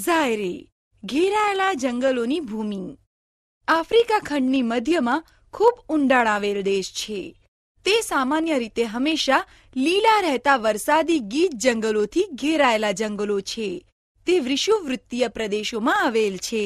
ઝાયરે ઘેરાયેલા જંગલોની ભૂમિ આફ્રિકા ખંડની મધ્યમાં ખૂબ ઊંડાણ આવેલ દેશ છે તે સામાન્ય રીતે હંમેશા લીલા રહેતા વરસાદી ગીચ જંગલોથી ઘેરાયેલા જંગલો છે તે વિષુવવૃત્તીય પ્રદેશોમાં આવેલ છે